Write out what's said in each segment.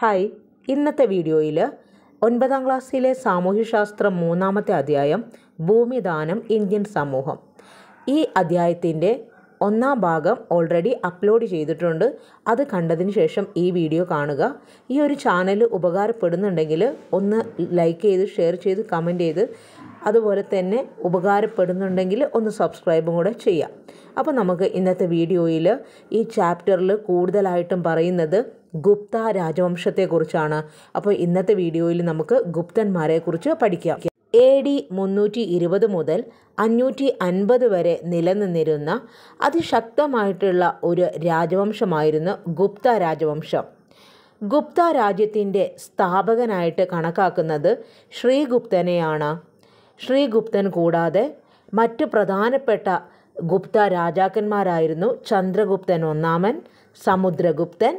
hi ഇന്നത്തെ വീഡിയോയിൽ ഒൻപതാം ക്ലാസ്സിലെ സാമൂഹ്യശാസ്ത്രം മൂന്നാമത്തെ അധ്യായം ഭൂമിദാനം ഇന്ത്യൻ സമൂഹം ഈ അധ്യായത്തിൻ്റെ ഒന്നാം ഭാഗം ഓൾറെഡി അപ്ലോഡ് ചെയ്തിട്ടുണ്ട് അത് കണ്ടതിന് ശേഷം ഈ വീഡിയോ കാണുക ഈ ഒരു ചാനൽ ഉപകാരപ്പെടുന്നുണ്ടെങ്കിൽ ഒന്ന് ലൈക്ക് ചെയ്ത് ഷെയർ ചെയ്ത് കമൻറ്റ് ചെയ്ത് അതുപോലെ തന്നെ ഉപകാരപ്പെടുന്നുണ്ടെങ്കിൽ ഒന്ന് സബ്സ്ക്രൈബും കൂടെ ചെയ്യാം അപ്പോൾ നമുക്ക് ഇന്നത്തെ വീഡിയോയിൽ ഈ ചാപ്റ്ററിൽ കൂടുതലായിട്ടും പറയുന്നത് ഗുപ്ത രാജവംശത്തെക്കുറിച്ചാണ് അപ്പോൾ ഇന്നത്തെ വീഡിയോയിൽ നമുക്ക് ഗുപ്തന്മാരെക്കുറിച്ച് പഠിക്കാം എ ഡി മുന്നൂറ്റി ഇരുപത് മുതൽ അഞ്ഞൂറ്റി അൻപത് വരെ നിലനിന്നിരുന്ന അതിശക്തമായിട്ടുള്ള ഒരു രാജവംശമായിരുന്നു ഗുപ്ത രാജവംശം ഗുപ്ത രാജ്യത്തിൻ്റെ സ്ഥാപകനായിട്ട് കണക്കാക്കുന്നത് ശ്രീഗുപ്തനെയാണ് ശ്രീഗുപ്തൻ കൂടാതെ മറ്റ് പ്രധാനപ്പെട്ട ഗുപ്ത രാജാക്കന്മാരായിരുന്നു ചന്ദ്രഗുപ്തൻ ഒന്നാമൻ സമുദ്രഗുപ്തൻ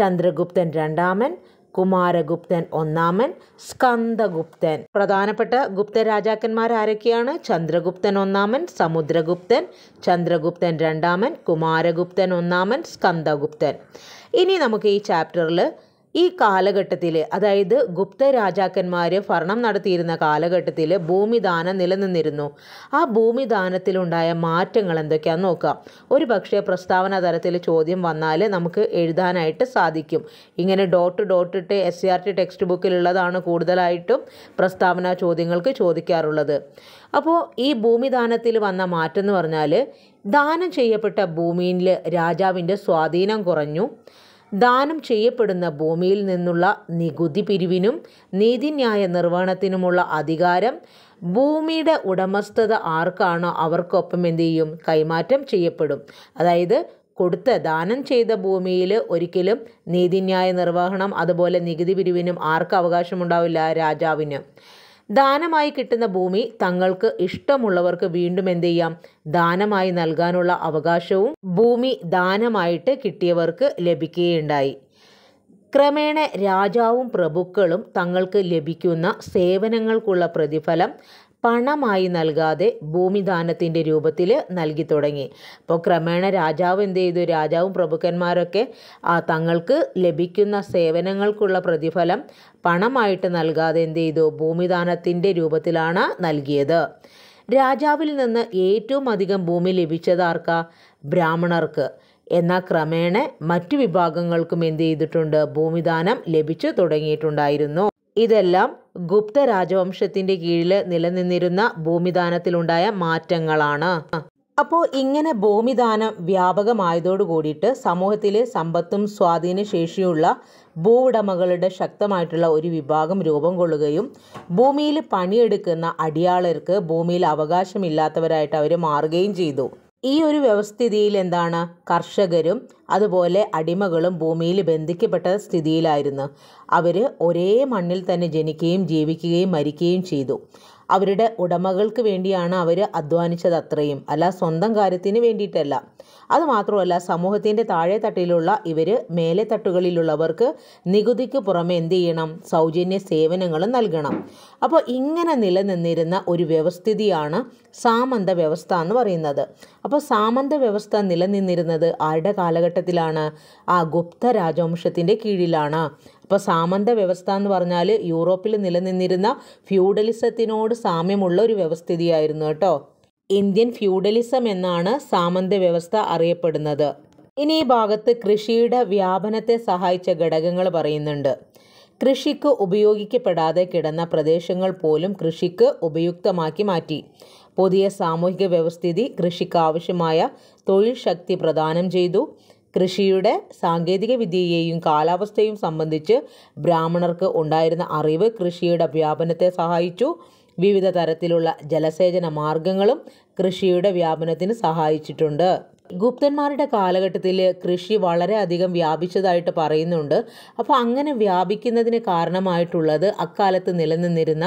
ചന്ദ്രഗുപ്തൻ രണ്ടാമൻ കുമാരഗുപ്തൻ ഒന്നാമൻ സ്കന്ദഗുപ്തൻ പ്രധാനപ്പെട്ട ഗുപ്ത രാജാക്കന്മാർ ആരൊക്കെയാണ് ചന്ദ്രഗുപ്തൻ ഒന്നാമൻ സമുദ്രഗുപ്തൻ ചന്ദ്രഗുപ്തൻ രണ്ടാമൻ കുമാരഗുപ്തൻ ഒന്നാമൻ സ്കന്ദഗുപ്തൻ ഇനി നമുക്ക് ഈ ചാപ്റ്ററിൽ ഈ കാലഘട്ടത്തിൽ അതായത് ഗുപ്ത രാജാക്കന്മാർ ഭരണം നടത്തിയിരുന്ന കാലഘട്ടത്തിൽ ഭൂമിദാനം നിലനിന്നിരുന്നു ആ ഭൂമിദാനത്തിലുണ്ടായ മാറ്റങ്ങൾ എന്തൊക്കെയാണെന്ന് നോക്കാം ഒരു പക്ഷേ പ്രസ്താവന തലത്തിൽ ചോദ്യം വന്നാൽ നമുക്ക് എഴുതാനായിട്ട് സാധിക്കും ഇങ്ങനെ ഡോട്ട് ഡോട്ട് ഇട്ട് S C R T text ബുക്കിലുള്ളതാണ് കൂടുതലായിട്ടും പ്രസ്താവന ചോദ്യങ്ങൾക്ക് ചോദിക്കാറുള്ളത് അപ്പോൾ ഈ ഭൂമിദാനത്തിൽ വന്ന മാറ്റം എന്ന് പറഞ്ഞാൽ ദാനം ചെയ്യപ്പെട്ട ഭൂമിയിൽ രാജാവിൻ്റെ സ്വാധീനം കുറഞ്ഞു ദാനം ചെയ്യപ്പെടുന്ന ഭൂമിയിൽ നിന്നുള്ള നികുതി പിരിവിനും നീതിന്യായ നിർവഹണത്തിനുമുള്ള അധികാരം ഭൂമിയുടെ ഉടമസ്ഥത ആർക്കാണോ അവർക്കൊപ്പം എന്ത് ചെയ്യും കൈമാറ്റം ചെയ്യപ്പെടും അതായത് കൊടുത്ത ദാനം ചെയ്ത ഭൂമിയിൽ ഒരിക്കലും നീതിന്യായ നിർവഹണം അതുപോലെ നികുതി പിരിവിനും ആർക്ക് അവകാശമുണ്ടാവില്ല രാജാവിന് ദാനമായി കിട്ടുന്ന ഭൂമി തങ്ങൾക്ക് ഇഷ്ടമുള്ളവർക്ക് വീണ്ടും എന്ത് ചെയ്യാം ദാനമായി നൽകാനുള്ള അവകാശവും ഭൂമി ദാനമായിട്ട് കിട്ടിയവർക്ക് ലഭിക്കുകയുണ്ടായി ക്രമേണ രാജാവും പ്രഭുക്കളും തങ്ങൾക്ക് ലഭിക്കുന്ന സേവനങ്ങൾക്കുള്ള പ്രതിഫലം പണമായി നൽകാതെ ഭൂമിദാനത്തിൻ്റെ രൂപത്തിൽ നൽകി തുടങ്ങി അപ്പോൾ ക്രമേണ രാജാവ് എന്ത് ചെയ്തു രാജാവും പ്രഭുക്കന്മാരൊക്കെ തങ്ങൾക്ക് ലഭിക്കുന്ന സേവനങ്ങൾക്കുള്ള പ്രതിഫലം പണമായിട്ട് നൽകാതെ എന്ത് ചെയ്തു ഭൂമിദാനത്തിൻ്റെ രൂപത്തിലാണ് നൽകിയത് രാജാവിൽ നിന്ന് ഏറ്റവും അധികം ഭൂമി ലഭിച്ചതാർക്ക ബ്രാഹ്മണർക്ക് എന്നാൽ ക്രമേണ മറ്റു വിഭാഗങ്ങൾക്കും എന്ത് ചെയ്തിട്ടുണ്ട് ഭൂമിദാനം ലഭിച്ചു തുടങ്ങിയിട്ടുണ്ടായിരുന്നു ഇതെല്ലാം ഗുപ്ത രാജവംശത്തിന്റെ കീഴിൽ നിലനിന്നിരുന്ന ഭൂമിദാനത്തിലുണ്ടായ മാറ്റങ്ങളാണ് അപ്പോൾ ഇങ്ങനെ ഭൂമിദാനം വ്യാപകമായതോടു കൂടിയിട്ട് സമൂഹത്തിലെ സമ്പത്തും സ്വാധീനശേഷിയുള്ള ഭൂവുടമകളുടെ ശക്തമായിട്ടുള്ള ഒരു വിഭാഗം രൂപം കൊള്ളുകയും ഭൂമിയിൽ പണിയെടുക്കുന്ന അടിയാളർക്ക് ഭൂമിയിൽ അവകാശമില്ലാത്തവരായിട്ട് അവർ മാറുകയും ചെയ്തു ഈ ഒരു വ്യവസ്ഥിതിയിൽ എന്താണ് കർഷകരും അതുപോലെ അടിമകളും ഭൂമിയിൽ ബന്ധിക്കപ്പെട്ട സ്ഥിതിയിലായിരുന്നു അവർ ഒരേ മണ്ണിൽ തന്നെ ജനിക്കുകയും ജീവിക്കുകയും മരിക്കുകയും ചെയ്തു അവരുടെ ഉടമകൾക്ക് വേണ്ടിയാണ് അവർ അധ്വാനിച്ചത് അത്രയും അല്ല സ്വന്തം കാര്യത്തിന് വേണ്ടിയിട്ടല്ല അതുമാത്രമല്ല സമൂഹത്തിൻ്റെ താഴെ തട്ടിലുള്ള ഇവർ മേലെ തട്ടുകളിലുള്ളവർക്ക് നികുതിക്ക് പുറമെ എന്ത് ചെയ്യണം സൗജന്യ സേവനങ്ങൾ നൽകണം അപ്പോൾ ഇങ്ങനെ നിലനിന്നിരുന്ന ഒരു വ്യവസ്ഥിതിയാണ് സാമന്ത വ്യവസ്ഥ എന്ന് പറയുന്നത് അപ്പോൾ സാമന്ത വ്യവസ്ഥ നിലനിന്നിരുന്നത് ആരുടെ കാലഘട്ടത്തിലാണ് ആ ഗുപ്ത രാജവംശത്തിൻ്റെ കീഴിലാണ് അപ്പോൾ സാമന്ത വ്യവസ്ഥ എന്ന് പറഞ്ഞാൽ യൂറോപ്പിൽ നിലനിന്നിരുന്ന ഫ്യൂഡലിസത്തിനോട് സാമ്യമുള്ള ഒരു വ്യവസ്ഥിതിയായിരുന്നു കേട്ടോ ഇന്ത്യൻ ഫ്യൂഡലിസം എന്നാണ് സാമന്ത വ്യവസ്ഥ അറിയപ്പെടുന്നത് ഇനി ഈ ഭാഗത്ത് കൃഷിയുടെ വ്യാപനത്തെ സഹായിച്ച ഘടകങ്ങൾ പറയുന്നുണ്ട് കൃഷിക്ക് ഉപയോഗിക്കപ്പെടാതെ കിടന്ന പ്രദേശങ്ങൾ പോലും കൃഷിക്ക് ഉപയുക്തമാക്കി മാറ്റി പുതിയ സാമൂഹിക വ്യവസ്ഥിതി ആവശ്യമായ തൊഴിൽ ശക്തി പ്രദാനം ചെയ്തു കൃഷിയുടെ സാങ്കേതിക വിദ്യയെയും കാലാവസ്ഥയും സംബന്ധിച്ച് ബ്രാഹ്മണർക്ക് ഉണ്ടായിരുന്ന അറിവ് കൃഷിയുടെ വ്യാപനത്തെ സഹായിച്ചു വിവിധ തരത്തിലുള്ള ജലസേചന മാർഗങ്ങളും കൃഷിയുടെ വ്യാപനത്തിന് സഹായിച്ചിട്ടുണ്ട് ഗുപ്തന്മാരുടെ കാലഘട്ടത്തിൽ കൃഷി വളരെയധികം വ്യാപിച്ചതായിട്ട് പറയുന്നുണ്ട് അപ്പോൾ അങ്ങനെ വ്യാപിക്കുന്നതിന് കാരണമായിട്ടുള്ളത് അക്കാലത്ത് നിലനിന്നിരുന്ന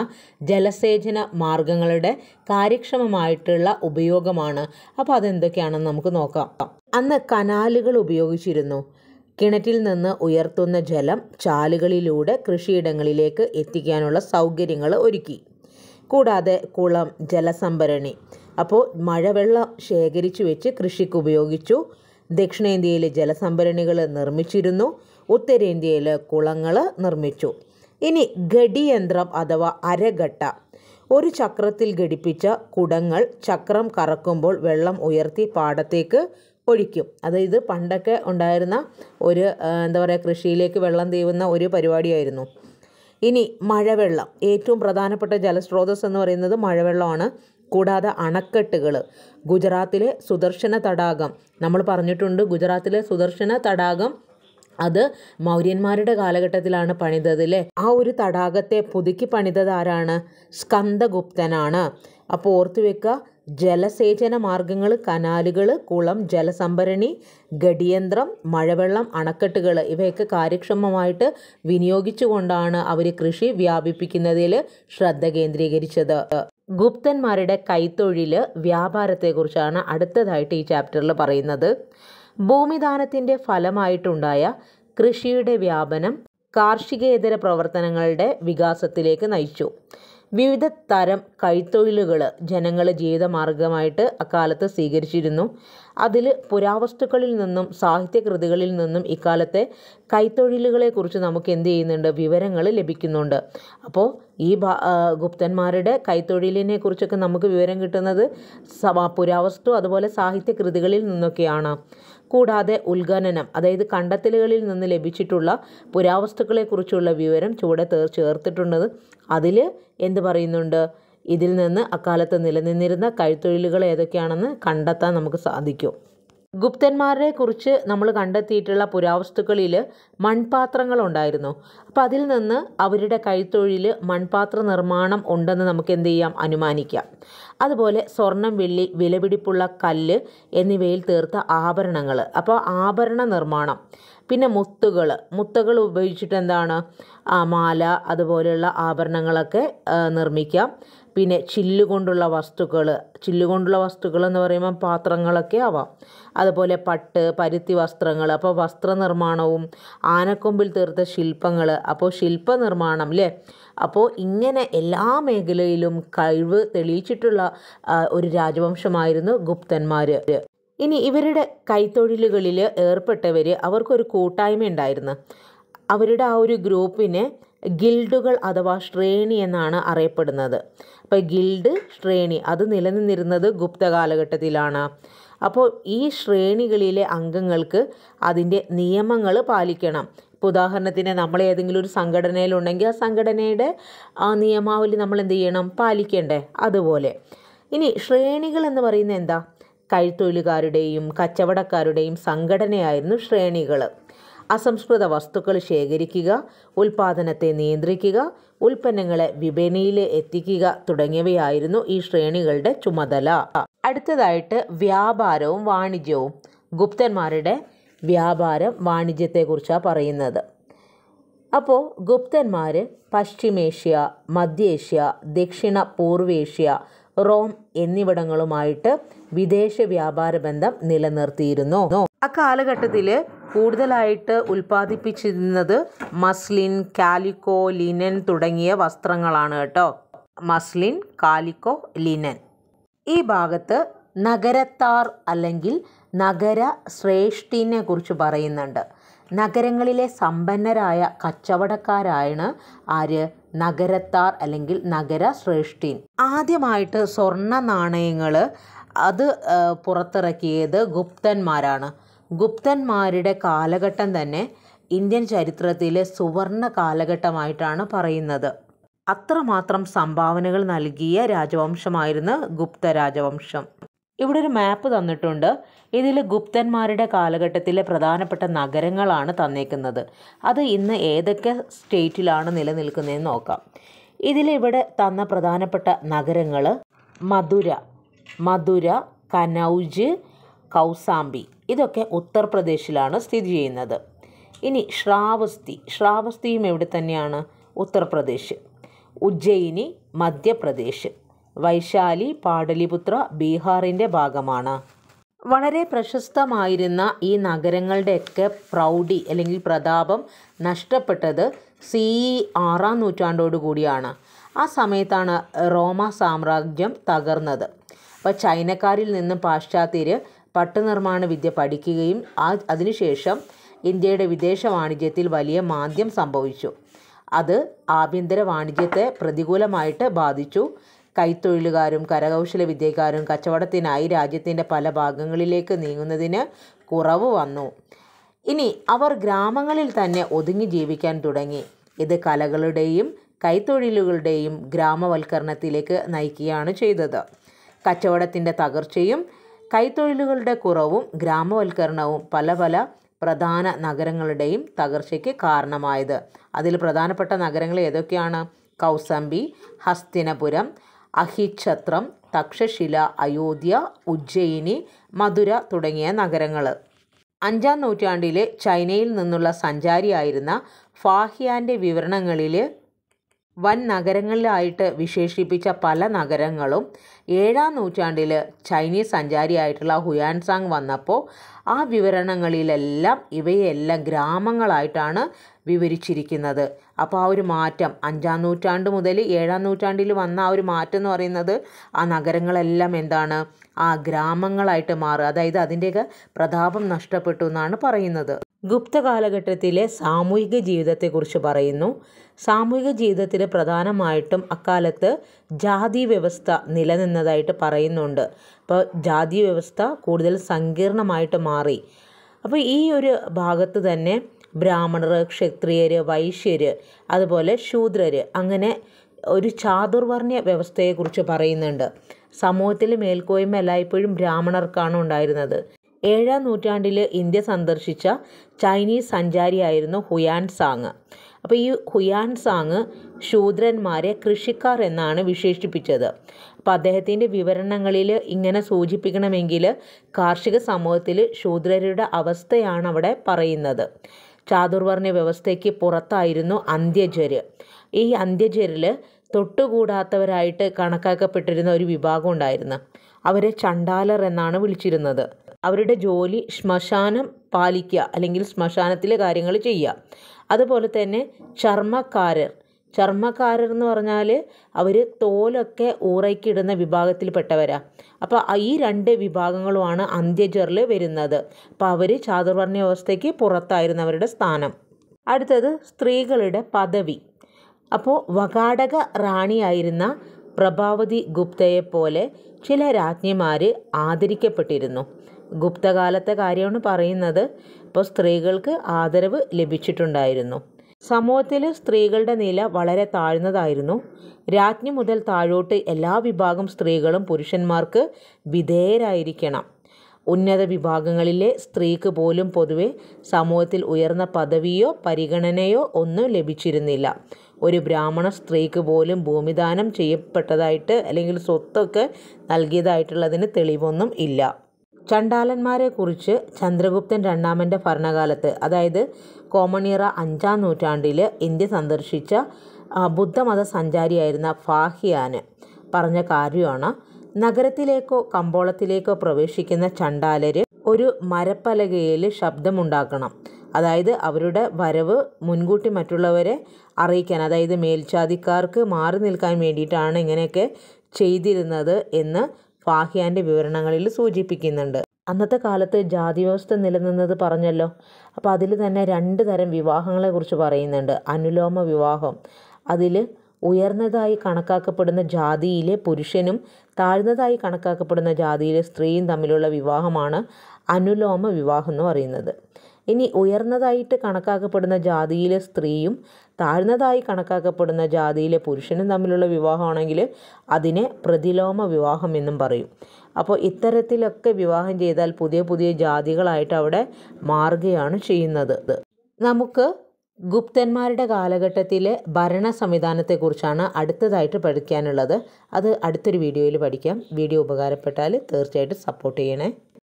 ജലസേചന മാർഗങ്ങളുടെ കാര്യക്ഷമമായിട്ടുള്ള ഉപയോഗമാണ് അപ്പോൾ അതെന്തൊക്കെയാണെന്ന് നമുക്ക് നോക്കാം അന്ന് കനാലുകൾ ഉപയോഗിച്ചിരുന്നു കിണറ്റിൽ നിന്ന് ഉയർത്തുന്ന ജലം ചാലുകളിലൂടെ കൃഷിയിടങ്ങളിലേക്ക് എത്തിക്കാനുള്ള സൗകര്യങ്ങൾ ഒരുക്കി കൂടാതെ കുളം ജലസംഭരണി അപ്പോൾ മഴവെള്ളം ശേഖരിച്ചു വെച്ച് കൃഷിക്ക് ഉപയോഗിച്ചു ദക്ഷിണേന്ത്യയിൽ ജലസംഭരണികൾ നിർമ്മിച്ചിരുന്നു ഉത്തരേന്ത്യയിൽ കുളങ്ങൾ നിർമ്മിച്ചു ഇനി ഗടിയന്ത്രം അഥവാ അരഗട്ട ഒരു ചക്രത്തിൽ ഘടിപ്പിച്ച കുടങ്ങൾ ചക്രം കറക്കുമ്പോൾ വെള്ളം ഉയർത്തി പാടത്തേക്ക് ഒഴിക്കും അതായത് പണ്ടൊക്കെ ഉണ്ടായിരുന്ന ഒരു എന്താ പറയുക കൃഷിയിലേക്ക് വെള്ളം തീവുന്ന ഒരു പരിപാടിയായിരുന്നു ഇനി മഴവെള്ളം ഏറ്റവും പ്രധാനപ്പെട്ട ജലസ്രോതസ് എന്ന് പറയുന്നത് മഴവെള്ളമാണ് കൂടാതെ അണക്കെട്ടുകൾ ഗുജറാത്തിലെ സുദർശന തടാകം നമ്മൾ പറഞ്ഞിട്ടുണ്ട് ഗുജറാത്തിലെ സുദർശന തടാകം അത് മൗര്യന്മാരുടെ കാലഘട്ടത്തിലാണ് പണിതത് അല്ലേ ആ ഒരു തടാകത്തെ പുതുക്കി പണിതത് ആരാണ് സ്കന്ദഗുപ്തനാണ് അപ്പോൾ ഓർത്തു വെക്കുക ജലസേചന മാർഗങ്ങൾ കനാലുകൾ കുളം ജലസംഭരണി ഗടിയന്ത്രം മഴവെള്ളം അണക്കെട്ടുകൾ ഇവയൊക്കെ കാര്യക്ഷമമായിട്ട് വിനിയോഗിച്ചുകൊണ്ടാണ് അവർ കൃഷി വ്യാപിപ്പിക്കുന്നതിൽ ശ്രദ്ധ കേന്ദ്രീകരിച്ചത് ഗുപ്തന്മാരുടെ കൈത്തൊഴിൽ വ്യാപാരത്തെക്കുറിച്ചാണ് അടുത്തതായിട്ട് ഈ ചാപ്റ്ററിൽ പറയുന്നത് ഭൂമിദാനത്തിൻ്റെ ഫലമായിട്ടുണ്ടായ കൃഷിയുടെ വ്യാപനം കാർഷികേതര പ്രവർത്തനങ്ങളുടെ വികാസത്തിലേക്ക് നയിച്ചു വിവിധ തരം കൈത്തൊഴിലുകൾ ജനങ്ങൾ ജീവിതമാർഗമായിട്ട് അക്കാലത്ത് സ്വീകരിച്ചിരുന്നു അതിൽ പുരാവസ്തുക്കളിൽ നിന്നും സാഹിത്യകൃതികളിൽ നിന്നും ഇക്കാലത്തെ കൈത്തൊഴിലുകളെക്കുറിച്ച് നമുക്ക് എന്ത് ചെയ്യുന്നുണ്ട് വിവരങ്ങൾ ലഭിക്കുന്നുണ്ട് അപ്പോൾ ഈ ഗുപ്തന്മാരുടെ കൈത്തൊഴിലിനെ കുറിച്ചൊക്കെ നമുക്ക് വിവരം കിട്ടുന്നത് പുരാവസ്തു അതുപോലെ സാഹിത്യകൃതികളിൽ നിന്നൊക്കെയാണ് കൂടാതെ ഉത്ഖനനം അതായത് കണ്ടെത്തലുകളിൽ നിന്ന് ലഭിച്ചിട്ടുള്ള പുരാവസ്തുക്കളെക്കുറിച്ചുള്ള വിവരം ചുവടെ ചേർത്തിട്ടുള്ളത് അതിൽ എന്ത് പറയുന്നുണ്ട് ഇതിൽ നിന്ന് അക്കാലത്ത് നിലനിന്നിരുന്ന കൈത്തൊഴിലുകൾ ഏതൊക്കെയാണെന്ന് കണ്ടെത്താൻ നമുക്ക് സാധിക്കും ഗുപ്തന്മാരെ കുറിച്ച് നമ്മൾ കണ്ടെത്തിയിട്ടുള്ള പുരാവസ്തുക്കളിൽ മൺപാത്രങ്ങളുണ്ടായിരുന്നു അപ്പം അതിൽ നിന്ന് അവരുടെ കൈത്തൊഴിൽ മൺപാത്ര നിർമ്മാണം ഉണ്ടെന്ന് നമുക്ക് എന്ത് ചെയ്യാം അനുമാനിക്കാം അതുപോലെ സ്വർണം വെള്ളി വിലപിടിപ്പുള്ള കല്ല് എന്നിവയിൽ തീർത്ത ആഭരണങ്ങൾ അപ്പോൾ ആഭരണ നിർമ്മാണം പിന്നെ മുത്തുകൾ മുത്തുകൾ ഉപയോഗിച്ചിട്ട് എന്താണ് മാല അതുപോലെയുള്ള ആഭരണങ്ങളൊക്കെ നിർമ്മിക്കാം പിന്നെ ചില്ലുകൊണ്ടുള്ള വസ്തുക്കൾ ചില്ലുകൊണ്ടുള്ള വസ്തുക്കൾ എന്ന് പറയുമ്പോൾ പാത്രങ്ങളൊക്കെ ആവാം അതുപോലെ പട്ട് പരുത്തി വസ്ത്രങ്ങൾ അപ്പോൾ വസ്ത്രനിർമ്മാണവും ആനക്കൊമ്പിൽ തീർത്ത ശില്പങ്ങൾ അപ്പോൾ ശില്പനിർമ്മാണം അല്ലേ അപ്പോൾ ഇങ്ങനെ എല്ലാ മേഖലയിലും കഴിവ് തെളിയിച്ചിട്ടുള്ള ഒരു രാജവംശമായിരുന്നു ഗുപ്തന്മാർ ഇനി ഇവരുടെ കൈത്തൊഴിലുകളിൽ ഏർപ്പെട്ടവർ അവർക്കൊരു കൂട്ടായ്മ ഉണ്ടായിരുന്നു അവരുടെ ആ ഒരു ഗ്രൂപ്പിനെ ഗിൽഡുകൾ അഥവാ ശ്രേണി എന്നാണ് അറിയപ്പെടുന്നത് അപ്പോൾ ഗിൽഡ് ശ്രേണി അത് നിലനിന്നിരുന്നത് ഗുപ്ത കാലഘട്ടത്തിലാണ് അപ്പോൾ ഈ ശ്രേണികളിലെ അംഗങ്ങൾക്ക് അതിൻ്റെ നിയമങ്ങൾ പാലിക്കണം ഇപ്പോൾ ഉദാഹരണത്തിന് നമ്മൾ ഏതെങ്കിലും ഒരു സംഘടനയിലുണ്ടെങ്കിൽ ആ സംഘടനയുടെ ആ നിയമാവലി നമ്മൾ എന്ത് ചെയ്യണം പാലിക്കേണ്ടേ അതുപോലെ ഇനി ശ്രേണികൾ എന്ന് പറയുന്നത് എന്താ കൈത്തൊഴിലുകാരുടെയും കച്ചവടക്കാരുടെയും സംഘടനയായിരുന്നു ശ്രേണികൾ അസംസ്കൃത വസ്തുക്കൾ ശേഖരിക്കുക ഉൽപാദനത്തെ നിയന്ത്രിക്കുക ഉൽപ്പന്നങ്ങളെ വിപണിയിൽ എത്തിക്കുക തുടങ്ങിയവയായിരുന്നു ഈ ശ്രേണികളുടെ ചുമതല അടുത്തതായിട്ട് വ്യാപാരവും വാണിജ്യവും ഗുപ്തന്മാരുടെ വ്യാപാരം വാണിജ്യത്തെക്കുറിച്ചാണ് പറയുന്നത് അപ്പോൾ ഗുപ്തന്മാർ പശ്ചിമേഷ്യ മധ്യേഷ്യ ദക്ഷിണ പൂർവേഷ്യ റോം എന്നിവിടങ്ങളുമായിട്ട് വിദേശ വ്യാപാര ബന്ധം നിലനിർത്തിയിരുന്നു ആ കാലഘട്ടത്തിൽ കൂടുതലായിട്ട് ഉൽപ്പാദിപ്പിച്ചിരുന്നത് മസ്ലിൻ കാലിക്കോ ലിനൻ തുടങ്ങിയ വസ്ത്രങ്ങളാണ് കേട്ടോ മസ്ലിൻ കാലിക്കോ ലിനൻ ഈ ഭാഗത്ത് നഗരത്താർ അല്ലെങ്കിൽ നഗര ശ്രേഷ്ഠിനെ കുറിച്ച് പറയുന്നുണ്ട് നഗരങ്ങളിലെ സമ്പന്നരായ കച്ചവടക്കാരായാണ് ആര് നഗരത്താർ അല്ലെങ്കിൽ നഗര ശ്രേഷ്ഠീൻ ആദ്യമായിട്ട് സ്വർണ്ണ നാണയങ്ങൾ അത് പുറത്തിറക്കിയത് ഗുപ്തന്മാരാണ് ഗുപ്തന്മാരുടെ കാലഘട്ടം തന്നെ ഇന്ത്യൻ ചരിത്രത്തിലെ സുവർണ കാലഘട്ടമായിട്ടാണ് പറയുന്നത് അത്രമാത്രം സംഭാവനകൾ നൽകിയ രാജവംശമായിരുന്നു ഗുപ്ത രാജവംശം ഇവിടെ ഒരു മാപ്പ് തന്നിട്ടുണ്ട് ഇതിൽ ഗുപ്തന്മാരുടെ കാലഘട്ടത്തിലെ പ്രധാനപ്പെട്ട നഗരങ്ങളാണ് തന്നേക്കുന്നത് അത് ഇന്ന് ഏതൊക്കെ സ്റ്റേറ്റിലാണ് നിലനിൽക്കുന്നതെന്ന് നോക്കാം ഇതിലിവിടെ തന്ന പ്രധാനപ്പെട്ട നഗരങ്ങൾ മധുര മധുര കനൗജ് കൗസാമ്പി ഇതൊക്കെ ഉത്തർപ്രദേശിലാണ് സ്ഥിതി ചെയ്യുന്നത് ഇനി ശ്രാവസ്തി ശ്രാവസ്തിയും എവിടെ തന്നെയാണ് ഉത്തർപ്രദേശ് ഉജ്ജയിനി മധ്യപ്രദേശ് വൈശാലി പാടലിപുത്ര ബീഹാറിൻ്റെ ഭാഗമാണ് വളരെ പ്രശസ്തമായിരുന്ന ഈ നഗരങ്ങളുടെയൊക്കെ പ്രൗഢി അല്ലെങ്കിൽ പ്രതാപം നഷ്ടപ്പെട്ടത് സി ഇ ആറാം നൂറ്റാണ്ടോടുകൂടിയാണ് ആ സമയത്താണ് റോമ സാമ്രാജ്യം തകർന്നത് അപ്പോൾ ചൈനക്കാരിൽ നിന്ന് പാശ്ചാത്യർ പട്ടുനിർമ്മാണ വിദ്യ പഠിക്കുകയും ആ അതിനുശേഷം ഇന്ത്യയുടെ വിദേശ വാണിജ്യത്തിൽ വലിയ മാന്ദ്യം സംഭവിച്ചു അത് ആഭ്യന്തര വാണിജ്യത്തെ പ്രതികൂലമായിട്ട് ബാധിച്ചു കൈത്തൊഴിലുകാരും കരകൗശല വിദ്യക്കാരും കച്ചവടത്തിനായി രാജ്യത്തിൻ്റെ പല ഭാഗങ്ങളിലേക്ക് നീങ്ങുന്നതിന് കുറവ് വന്നു ഇനി അവർ ഗ്രാമങ്ങളിൽ തന്നെ ഒതുങ്ങി ജീവിക്കാൻ തുടങ്ങി ഇത് കലകളുടെയും കൈത്തൊഴിലുകളുടെയും ഗ്രാമവൽക്കരണത്തിലേക്ക് നയിക്കുകയാണ് ചെയ്തത് കച്ചവടത്തിൻ്റെ തകർച്ചയും കൈത്തൊഴിലുകളുടെ കുറവും ഗ്രാമവൽക്കരണവും പല പല പ്രധാന നഗരങ്ങളുടെയും തകർച്ചയ്ക്ക് കാരണമായത് അതിൽ പ്രധാനപ്പെട്ട നഗരങ്ങൾ ഏതൊക്കെയാണ് കൗസംബി ഹസ്തിനപുരം അഹിച്ഛത്രം തക്ഷശില അയോധ്യ ഉജ്ജയിനി മധുര തുടങ്ങിയ നഗരങ്ങൾ അഞ്ചാം നൂറ്റാണ്ടിലെ ചൈനയിൽ നിന്നുള്ള സഞ്ചാരിയായിരുന്ന ഫാഹിയാൻ്റെ വിവരണങ്ങളിൽ വൻ നഗരങ്ങളിലായിട്ട് വിശേഷിപ്പിച്ച പല നഗരങ്ങളും ഏഴാം നൂറ്റാണ്ടിൽ ചൈനീസ് സഞ്ചാരിയായിട്ടുള്ള ഹുയാൻസാങ് വന്നപ്പോൾ ആ വിവരണങ്ങളിലെല്ലാം ഇവയെല്ലാം ഗ്രാമങ്ങളായിട്ടാണ് വിവരിച്ചിരിക്കുന്നത് അപ്പോൾ ആ ഒരു മാറ്റം അഞ്ചാം നൂറ്റാണ്ട് മുതൽ ഏഴാം നൂറ്റാണ്ടിൽ വന്ന ആ ഒരു മാറ്റം എന്ന് പറയുന്നത് ആ നഗരങ്ങളെല്ലാം എന്താണ് ആ ഗ്രാമങ്ങളായിട്ട് മാറുക അതായത് അതിൻ്റെയൊക്കെ പ്രതാപം നഷ്ടപ്പെട്ടു എന്നാണ് പറയുന്നത് ഗുപ്ത കാലഘട്ടത്തിലെ സാമൂഹിക ജീവിതത്തെക്കുറിച്ച് പറയുന്നു സാമൂഹിക ജീവിതത്തിൽ പ്രധാനമായിട്ടും അക്കാലത്ത് ജാതി വ്യവസ്ഥ നിലനിന്നതായിട്ട് പറയുന്നുണ്ട് അപ്പോൾ ജാതി വ്യവസ്ഥ കൂടുതൽ സങ്കീർണമായിട്ട് മാറി അപ്പോൾ ഈ ഒരു ഭാഗത്ത് തന്നെ ബ്രാഹ്മണർ ക്ഷത്രിയർ വൈശ്യർ അതുപോലെ ശൂദ്രർ അങ്ങനെ ഒരു ചാതുർവർണ്ണ വ്യവസ്ഥയെക്കുറിച്ച് പറയുന്നുണ്ട് സമൂഹത്തിൽ മേൽക്കോയ്മ എല്ലായ്പ്പോഴും ബ്രാഹ്മണർക്കാണ് ഉണ്ടായിരുന്നത് ഏഴാം നൂറ്റാണ്ടിൽ ഇന്ത്യ സന്ദർശിച്ച ചൈനീസ് സഞ്ചാരിയായിരുന്നു ഹുയാൻ സാങ് അപ്പോൾ ഈ ഹുയാൻ സാങ് ശൂദ്രന്മാരെ കൃഷിക്കാർ എന്നാണ് വിശേഷിപ്പിച്ചത് അപ്പോൾ അദ്ദേഹത്തിൻ്റെ വിവരണങ്ങളിൽ ഇങ്ങനെ സൂചിപ്പിക്കണമെങ്കിൽ കാർഷിക സമൂഹത്തിൽ ശൂദ്രരുടെ അവസ്ഥയാണ് അവിടെ പറയുന്നത് ചാതുർവർണ്ണ വ്യവസ്ഥയ്ക്ക് പുറത്തായിരുന്നു അന്ത്യജര് ഈ അന്ത്യജരിൽ തൊട്ടുകൂടാത്തവരായിട്ട് കണക്കാക്കപ്പെട്ടിരുന്ന ഒരു വിഭാഗം ഉണ്ടായിരുന്നു അവരെ ചണ്ടാലർ എന്നാണ് വിളിച്ചിരുന്നത് അവരുടെ ജോലി ശ്മശാനം പാലിക്കുക അല്ലെങ്കിൽ ശ്മശാനത്തിലെ കാര്യങ്ങൾ ചെയ്യുക അതുപോലെ തന്നെ ചർമ്മക്കാരർ ചർമ്മക്കാരർ എന്ന് പറഞ്ഞാൽ അവർ തോലൊക്കെ ഊറയ്ക്കിടുന്ന വിഭാഗത്തിൽപ്പെട്ടവരാ അപ്പോൾ ഈ രണ്ട് വിഭാഗങ്ങളുമാണ് അന്ത്യജറിൽ വരുന്നത് അപ്പോൾ അവർ ചാതുർവർണ്ണ വ്യവസ്ഥയ്ക്ക് പുറത്തായിരുന്നു അവരുടെ സ്ഥാനം അടുത്തത് സ്ത്രീകളുടെ പദവി അപ്പോൾ വകാടക റാണിയായിരുന്ന പ്രഭാവതി ഗുപ്തയെപ്പോലെ ചില രാജ്ഞിമാർ ആദരിക്കപ്പെട്ടിരുന്നു ഗുപ്തകാലത്തെ കാര്യമാണ് പറയുന്നത് അപ്പോൾ സ്ത്രീകൾക്ക് ആദരവ് ലഭിച്ചിട്ടുണ്ടായിരുന്നു സമൂഹത്തിൽ സ്ത്രീകളുടെ നില വളരെ താഴ്ന്നതായിരുന്നു രാജ്ഞി മുതൽ താഴോട്ട് എല്ലാ വിഭാഗം സ്ത്രീകളും പുരുഷന്മാർക്ക് വിധേയരായിരിക്കണം ഉന്നത വിഭാഗങ്ങളിലെ സ്ത്രീക്ക് പോലും പൊതുവെ സമൂഹത്തിൽ ഉയർന്ന പദവിയോ പരിഗണനയോ ഒന്നും ലഭിച്ചിരുന്നില്ല ഒരു ബ്രാഹ്മണ സ്ത്രീക്ക് പോലും ഭൂമിദാനം ചെയ്യപ്പെട്ടതായിട്ട് അല്ലെങ്കിൽ സ്വത്തൊക്കെ നൽകിയതായിട്ടുള്ളതിന് തെളിവൊന്നും ഇല്ല ചണ്ടാലന്മാരെക്കുറിച്ച് ചന്ദ്രഗുപ്തൻ രണ്ടാമൻ്റെ ഭരണകാലത്ത് അതായത് കോമണിയറ അഞ്ചാം നൂറ്റാണ്ടിൽ ഇന്ത്യ സന്ദർശിച്ച ബുദ്ധമത സഞ്ചാരിയായിരുന്ന ഫാഹിയാന് പറഞ്ഞ കാര്യമാണ് നഗരത്തിലേക്കോ കമ്പോളത്തിലേക്കോ പ്രവേശിക്കുന്ന ചണ്ടാലർ ഒരു മരപ്പലകയിൽ ശബ്ദമുണ്ടാക്കണം അതായത് അവരുടെ വരവ് മുൻകൂട്ടി മറ്റുള്ളവരെ അറിയിക്കാൻ അതായത് മേൽജാതിക്കാർക്ക് മാറി നിൽക്കാൻ വേണ്ടിയിട്ടാണ് ഇങ്ങനെയൊക്കെ ചെയ്തിരുന്നത് എന്ന് ഫാഹിയാൻ്റെ വിവരണങ്ങളിൽ സൂചിപ്പിക്കുന്നുണ്ട് അന്നത്തെ കാലത്ത് ജാതി വ്യവസ്ഥ നിലനിന്നത് പറഞ്ഞല്ലോ അപ്പോൾ അതിൽ തന്നെ രണ്ട് തരം വിവാഹങ്ങളെക്കുറിച്ച് പറയുന്നുണ്ട് അനുലോമ വിവാഹം അതിൽ ഉയർന്നതായി കണക്കാക്കപ്പെടുന്ന ജാതിയിലെ പുരുഷനും താഴ്ന്നതായി കണക്കാക്കപ്പെടുന്ന ജാതിയിലെ സ്ത്രീയും തമ്മിലുള്ള വിവാഹമാണ് അനുലോമ വിവാഹം എന്ന് പറയുന്നത് ഇനി ഉയർന്നതായിട്ട് കണക്കാക്കപ്പെടുന്ന ജാതിയിലെ സ്ത്രീയും താഴ്ന്നതായി കണക്കാക്കപ്പെടുന്ന ജാതിയിലെ പുരുഷനും തമ്മിലുള്ള വിവാഹമാണെങ്കിൽ അതിനെ പ്രതിലോമ വിവാഹം എന്നും പറയും അപ്പോൾ ഇത്തരത്തിലൊക്കെ വിവാഹം ചെയ്താൽ പുതിയ പുതിയ ജാതികളായിട്ട് അവിടെ മാറുകയാണ് ചെയ്യുന്നത് നമുക്ക് ഗുപ്തന്മാരുടെ കാലഘട്ടത്തിലെ ഭരണ സംവിധാനത്തെക്കുറിച്ചാണ് അടുത്തതായിട്ട് പഠിക്കാനുള്ളത് അത് അടുത്തൊരു വീഡിയോയിൽ പഠിക്കാം വീഡിയോ ഉപകാരപ്പെട്ടാൽ തീർച്ചയായിട്ടും സപ്പോർട്ട് ചെയ്യണേ